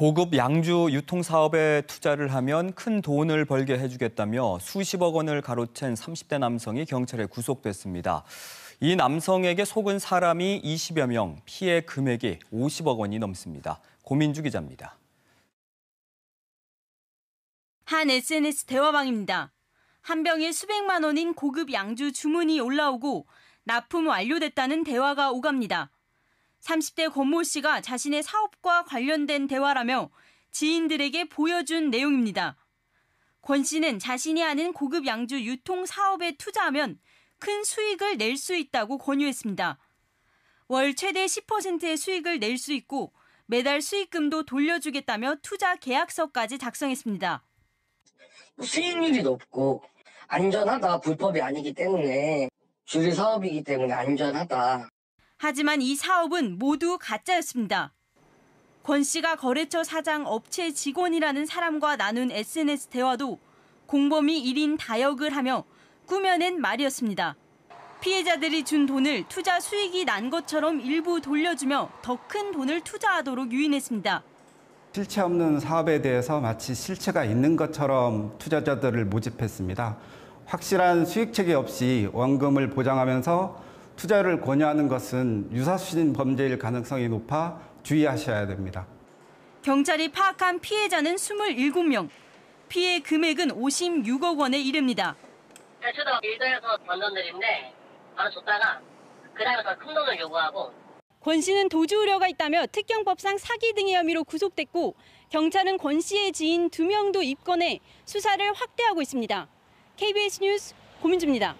고급 양주 유통 사업에 투자를 하면 큰 돈을 벌게 해주겠다며 수십억 원을 가로챈 30대 남성이 경찰에 구속됐습니다. 이 남성에게 속은 사람이 20여 명, 피해 금액이 50억 원이 넘습니다. 고민주 기자입니다. 한 SNS 대화방입니다. 한 병에 수백만 원인 고급 양주 주문이 올라오고 납품 완료됐다는 대화가 오갑니다. 30대 권모 씨가 자신의 사업과 관련된 대화라며 지인들에게 보여준 내용입니다. 권 씨는 자신이 하는 고급 양주 유통 사업에 투자하면 큰 수익을 낼 수 있다고 권유했습니다. 월 최대 10%의 수익을 낼 수 있고 매달 수익금도 돌려주겠다며 투자 계약서까지 작성했습니다. 수익률이 높고 안전하다 불법이 아니기 때문에 주류 사업이기 때문에 안전하다. 하지만 이 사업은 모두 가짜였습니다. 권 씨가 거래처 사장 업체 직원이라는 사람과 나눈 SNS 대화도 공범이 1인 다역을 하며 꾸며낸 말이었습니다. 피해자들이 준 돈을 투자 수익이 난 것처럼 일부 돌려주며 더 큰 돈을 투자하도록 유인했습니다. 실체 없는 사업에 대해서 마치 실체가 있는 것처럼 투자자들을 모집했습니다. 확실한 수익 체계 없이 원금을 보장하면서 투자를 권유하는 것은 유사수신 범죄일 가능성이 높아 주의하셔야 됩니다. 경찰이 파악한 피해자는 27명. 피해 금액은 56억 원에 이릅니다. 탈출도 네, 일도에서 원론들인데 바로 줬다가 그 다음에 큰 돈을 요구하고 권 씨는 도주 우려가 있다며 특경법상 사기 등의 혐의로 구속됐고 경찰은 권 씨의 지인 두 명도 입건해 수사를 확대하고 있습니다. KBS 뉴스 고민주입니다.